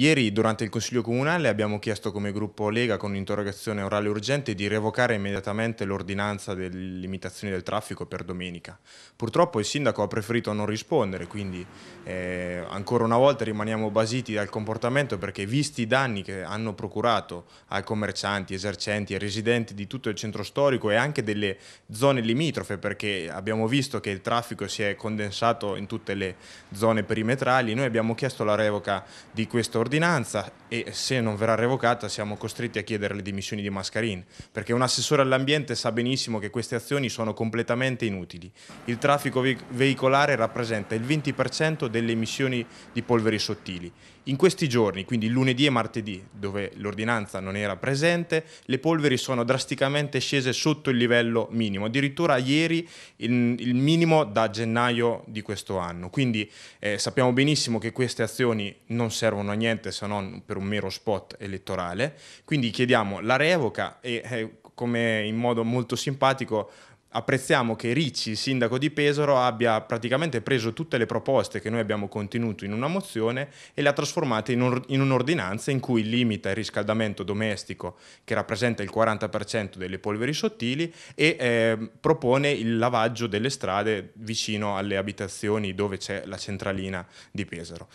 Ieri durante il Consiglio Comunale abbiamo chiesto come gruppo Lega con un'interrogazione orale urgente di revocare immediatamente l'ordinanza delle limitazioni del traffico per domenica. Purtroppo il sindaco ha preferito non rispondere, quindi eh, ancora una volta rimaniamo basiti dal comportamento perché visti i danni che hanno procurato ai commercianti, esercenti e residenti di tutto il centro storico e anche delle zone limitrofe perché abbiamo visto che il traffico si è condensato in tutte le zone perimetrali, noi abbiamo chiesto la revoca di questo ordinanza ordinanza e se non verrà revocata siamo costretti a chiedere le dimissioni di Mascarin, perché un assessore all'ambiente sa benissimo che queste azioni sono completamente inutili. Il traffico veicolare rappresenta il 20% delle emissioni di polveri sottili. In questi giorni, quindi lunedì e martedì, dove l'ordinanza non era presente, le polveri sono drasticamente scese sotto il livello minimo, addirittura ieri il, minimo da gennaio di questo anno. Quindi eh, sappiamo benissimo che queste azioni non servono a niente niente se non per un mero spot elettorale. Quindi chiediamo la revoca e eh, come in modo molto simpatico apprezziamo che Ricci, sindaco di Pesaro, abbia praticamente preso tutte le proposte che noi abbiamo contenuto in una mozione e le ha trasformate in, or- in un'ordinanza in cui limita il riscaldamento domestico, che rappresenta il 40% delle polveri sottili, e eh, propone il lavaggio delle strade vicino alle abitazioni dove c'è la centralina di Pesaro.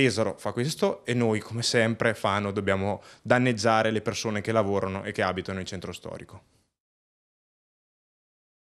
Pesaro fa questo e noi come sempre Fano dobbiamo danneggiare le persone che lavorano e che abitano il centro storico.